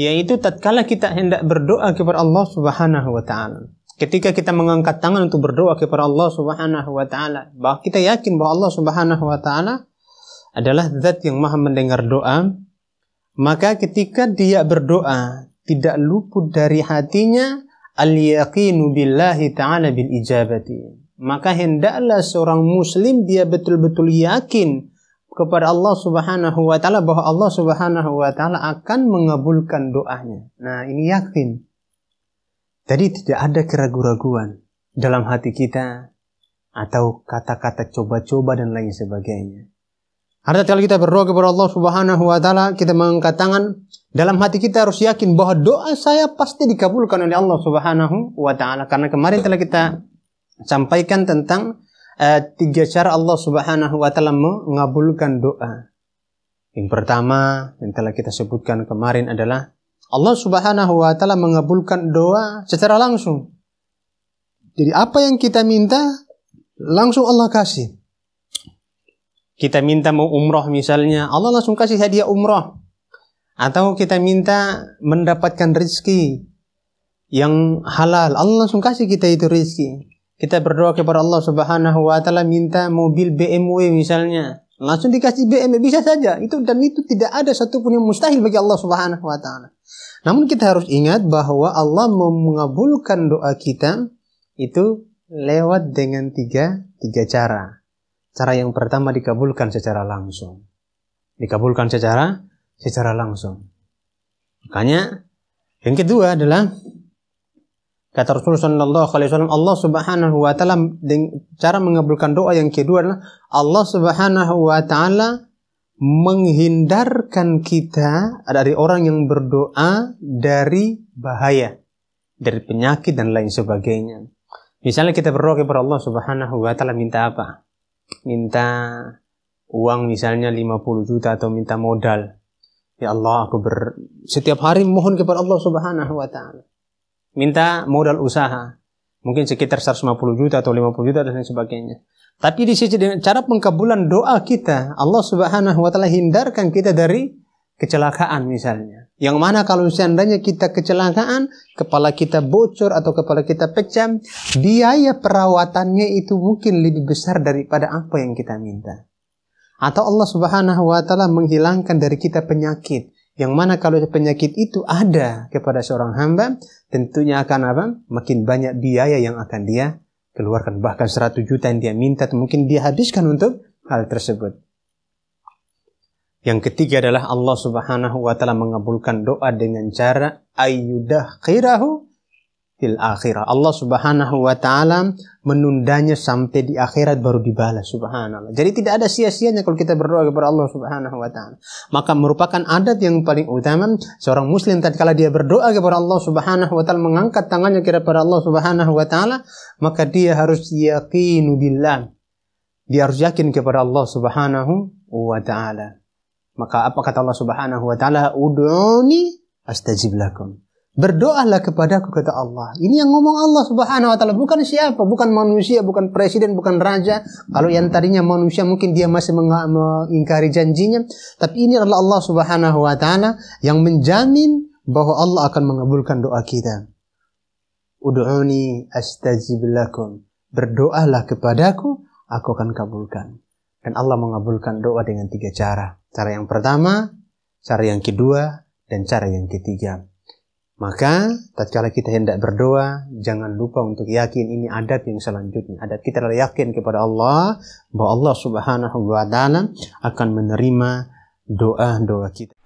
yaitu tatkala kita hendak berdoa kepada Allah Subhanahu wa taala. Ketika kita mengangkat tangan untuk berdoa kepada Allah Subhanahu wa taala, bahwa kita yakin bahwa Allah Subhanahu wa taala adalah zat yang Maha mendengar doa, maka ketika dia berdoa tidak luput dari hatinya al-yaqinu billahi ta'ala bil ijabati. Maka hendaklah seorang muslim dia betul-betul yakin kepada Allah Subhanahu wa taala bahwa Allah Subhanahu wa taala akan mengabulkan doanya. Nah, ini yakin. Jadi tidak ada keraguan-raguan dalam hati kita atau kata-kata coba-coba dan lain sebagainya. Harta kalau kita berdoa kepada Allah Subhanahu wa taala, kita mengangkat tangan, dalam hati kita harus yakin bahwa doa saya pasti dikabulkan oleh Allah Subhanahu wa taala karena kemarin telah kita sampaikan tentang Eh, tiga cara Allah Subhanahu wa taala mengabulkan doa. Yang pertama yang telah kita sebutkan kemarin adalah Allah Subhanahu wa taala mengabulkan doa secara langsung. Jadi apa yang kita minta langsung Allah kasih. Kita minta mau umroh misalnya, Allah langsung kasih hadiah umroh. Atau kita minta mendapatkan rezeki yang halal, Allah langsung kasih kita itu rezeki. Kita berdoa kepada Allah Subhanahu wa taala minta mobil BMW misalnya, langsung dikasih BMW bisa saja. Itu dan itu tidak ada satupun yang mustahil bagi Allah Subhanahu wa taala. Namun kita harus ingat bahwa Allah mengabulkan doa kita itu lewat dengan tiga tiga cara. Cara yang pertama dikabulkan secara langsung. Dikabulkan secara secara langsung. Makanya yang kedua adalah Kata Rasulullah SAW, Allah Subhanahu Wa Taala cara mengabulkan doa yang kedua adalah Allah Subhanahu Wa Taala menghindarkan kita dari orang yang berdoa dari bahaya, dari penyakit dan lain sebagainya. Misalnya kita berdoa kepada Allah Subhanahu wa taala minta apa? Minta uang misalnya 50 juta atau minta modal. Ya Allah, aku ber... setiap hari mohon kepada Allah Subhanahu wa taala minta modal usaha mungkin sekitar 150 juta atau 50 juta dan sebagainya. Tapi di sisi dengan cara pengkabulan doa kita, Allah Subhanahu wa taala hindarkan kita dari kecelakaan misalnya. Yang mana kalau seandainya kita kecelakaan, kepala kita bocor atau kepala kita pecah, biaya perawatannya itu mungkin lebih besar daripada apa yang kita minta. Atau Allah Subhanahu wa taala menghilangkan dari kita penyakit yang mana kalau penyakit itu ada kepada seorang hamba, tentunya akan apa? Makin banyak biaya yang akan dia keluarkan. Bahkan 100 juta yang dia minta, mungkin dia habiskan untuk hal tersebut. Yang ketiga adalah Allah Subhanahu wa taala mengabulkan doa dengan cara ayyudah khairahu fil akhirah. Allah Subhanahu wa taala menundanya sampai di akhirat baru dibalas subhanallah. Jadi tidak ada sia-sianya kalau kita berdoa kepada Allah Subhanahu wa taala. Maka merupakan adat yang paling utama seorang muslim tatkala dia berdoa kepada Allah Subhanahu wa taala mengangkat tangannya kepada Allah Subhanahu wa taala, maka dia harus yakin billah. Dia harus yakin kepada Allah Subhanahu wa taala. Maka apa kata Allah Subhanahu wa taala? Ud'uni astajib lakum Berdoalah kepadaku kata Allah. Ini yang ngomong Allah Subhanahu wa taala, bukan siapa, bukan manusia, bukan presiden, bukan raja. Kalau yang tadinya manusia mungkin dia masih mengingkari janjinya, tapi ini adalah Allah Subhanahu wa taala yang menjamin bahwa Allah akan mengabulkan doa kita. Ud'uni astajib lakum. Berdoalah kepadaku, aku akan kabulkan. Dan Allah mengabulkan doa dengan tiga cara. Cara yang pertama, cara yang kedua, dan cara yang ketiga. Maka tatkala kita hendak berdoa, jangan lupa untuk yakin ini adab yang selanjutnya. Adab kita adalah yakin kepada Allah bahwa Allah Subhanahu wa taala akan menerima doa-doa kita.